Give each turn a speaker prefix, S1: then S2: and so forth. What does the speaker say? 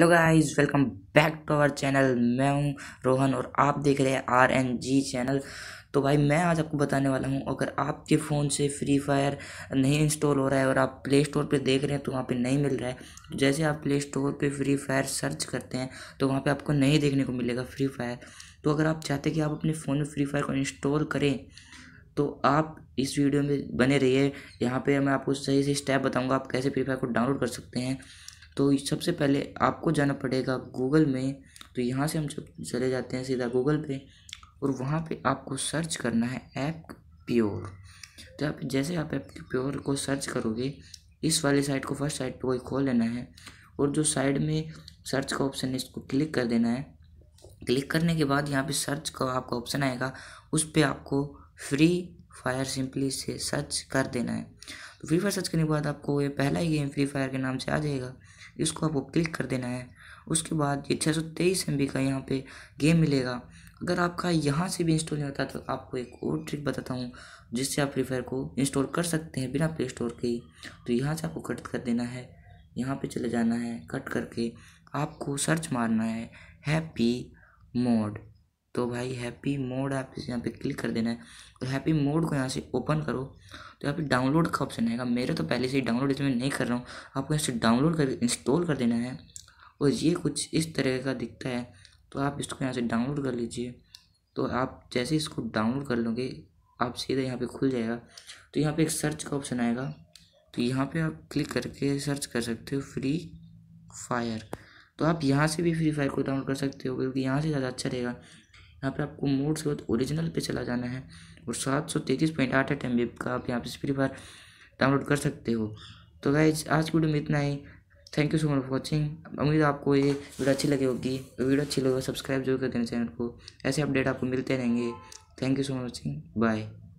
S1: hello guys welcome back to our channel मैं हूं रोहन और आप देख रहे हैं आर एन जी चैनल तो भाई मैं आज आपको बताने वाला हूं अगर आपके फ़ोन से फ्री फायर नहीं इंस्टॉल हो रहा है और आप प्ले स्टोर पर देख रहे हैं तो वहाँ पे नहीं मिल रहा है तो जैसे आप प्ले स्टोर पे फ्री फायर सर्च करते हैं तो वहाँ पर आपको नहीं देखने को मिलेगा फ्री फायर तो अगर आप चाहते कि आप अपने फ़ोन में फ्री फायर को इंस्टॉल करें तो आप इस वीडियो में बने रहिए यहाँ पर मैं आपको सही सही स्टेप बताऊँगा आप कैसे फ्री फायर को डाउनलोड कर सकते हैं तो सबसे पहले आपको जाना पड़ेगा गूगल में तो यहाँ से हम चले जाते हैं सीधा गूगल पे और वहाँ पे आपको सर्च करना है ऐप प्योर तो आप जैसे आप ऐप प्योर को सर्च करोगे इस वाले साइट को फर्स्ट साइट पर कोई खोल लेना है और जो साइड में सर्च का ऑप्शन है इसको क्लिक कर देना है क्लिक करने के बाद यहाँ पे सर्च का आपका ऑप्शन आएगा उस पर आपको फ्री फायर सिंपली से सर्च कर देना है तो फ्री फायर सर्च करने के बाद आपको ये पहला ही गेम फ्री फायर के नाम से आ जाएगा इसको आपको क्लिक कर देना है उसके बाद ये छः सौ तेईस एम बी का यहाँ पे गेम मिलेगा अगर आपका यहाँ से भी इंस्टॉल नहीं होता तो आपको एक और ट्रिक बताता हूँ जिससे आप फ्री फायर को इंस्टॉल कर सकते हैं बिना प्ले स्टोर के ही तो यहाँ से आपको कट कर देना है यहाँ पे चले जाना है कट करके आपको सर्च मारना है हैप्पी मोड तो भाई हैप्पी मोड आप इस यहाँ पे क्लिक कर देना है और हैप्पी मोड को यहाँ से ओपन करो तो यहाँ पे डाउनलोड का ऑप्शन आएगा मेरे तो पहले से ही डाउनलोड इसमें नहीं कर रहा हूँ आपको यहाँ से डाउनलोड कर इंस्टॉल कर देना है और ये कुछ इस तरह का दिखता है तो आप इसको यहाँ से डाउनलोड कर लीजिए तो आप जैसे इसको डाउनलोड कर लोगे आप सीधा यहाँ पर खुल जाएगा तो यहाँ पर एक सर्च का ऑप्शन आएगा तो यहाँ पर आप क्लिक करके सर्च कर सकते हो फ्री फायर तो आप यहाँ से भी फ्री फायर को डाउनलोड कर सकते हो क्योंकि यहाँ से ज़्यादा अच्छा रहेगा यहाँ पे आपको मोड से बहुत ओरिजिनल पे चला जाना है और सात सौ तैंतीस पॉइंट आठ आठ एम बी का आप यहाँ पे फ्री फायर डाउनलोड कर सकते हो तो गाइज आज की वीडियो में इतना ही thank you so much watching उम्मीद आपको ये वीडियो अच्छी लगी होगी वीडियो अच्छी लगे सब्सक्राइब तो जरूर कर देना चैनल को ऐसे अपडेट आपको मिलते रहेंगे thank you so much watching bye